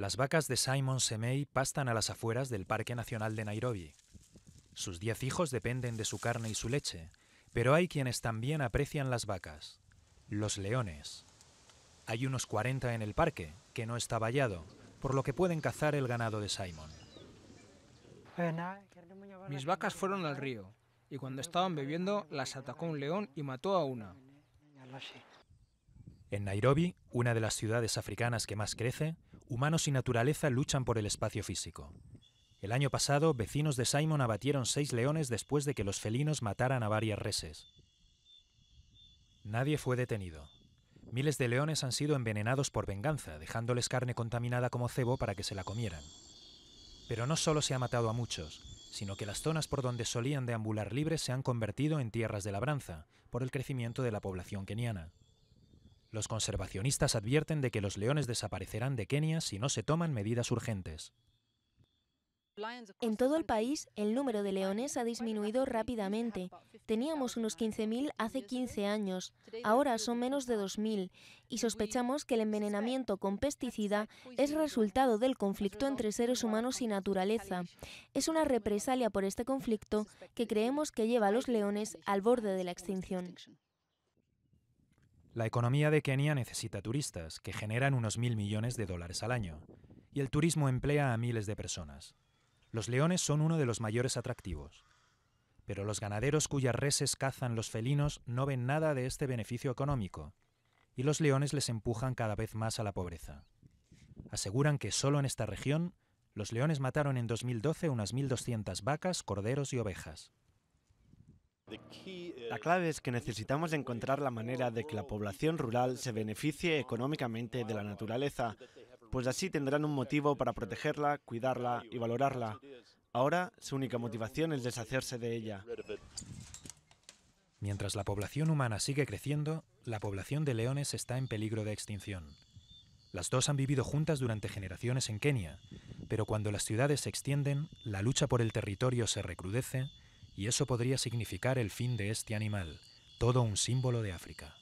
Las vacas de Simon Semei pastan a las afueras del Parque Nacional de Nairobi. Sus diez hijos dependen de su carne y su leche, pero hay quienes también aprecian las vacas, los leones. Hay unos 40 en el parque, que no está vallado, por lo que pueden cazar el ganado de Simon. Mis vacas fueron al río, y cuando estaban bebiendo las atacó un león y mató a una. En Nairobi, una de las ciudades africanas que más crece, Humanos y naturaleza luchan por el espacio físico. El año pasado, vecinos de Simon abatieron seis leones después de que los felinos mataran a varias reses. Nadie fue detenido. Miles de leones han sido envenenados por venganza, dejándoles carne contaminada como cebo para que se la comieran. Pero no solo se ha matado a muchos, sino que las zonas por donde solían deambular libres se han convertido en tierras de labranza, por el crecimiento de la población keniana. Los conservacionistas advierten de que los leones desaparecerán de Kenia si no se toman medidas urgentes. En todo el país, el número de leones ha disminuido rápidamente. Teníamos unos 15.000 hace 15 años, ahora son menos de 2.000, y sospechamos que el envenenamiento con pesticida es resultado del conflicto entre seres humanos y naturaleza. Es una represalia por este conflicto que creemos que lleva a los leones al borde de la extinción. La economía de Kenia necesita turistas, que generan unos mil millones de dólares al año, y el turismo emplea a miles de personas. Los leones son uno de los mayores atractivos. Pero los ganaderos cuyas reses cazan los felinos no ven nada de este beneficio económico, y los leones les empujan cada vez más a la pobreza. Aseguran que solo en esta región, los leones mataron en 2012 unas 1.200 vacas, corderos y ovejas. La clave es que necesitamos encontrar la manera de que la población rural se beneficie económicamente de la naturaleza, pues así tendrán un motivo para protegerla, cuidarla y valorarla. Ahora su única motivación es deshacerse de ella. Mientras la población humana sigue creciendo, la población de leones está en peligro de extinción. Las dos han vivido juntas durante generaciones en Kenia, pero cuando las ciudades se extienden, la lucha por el territorio se recrudece y eso podría significar el fin de este animal, todo un símbolo de África.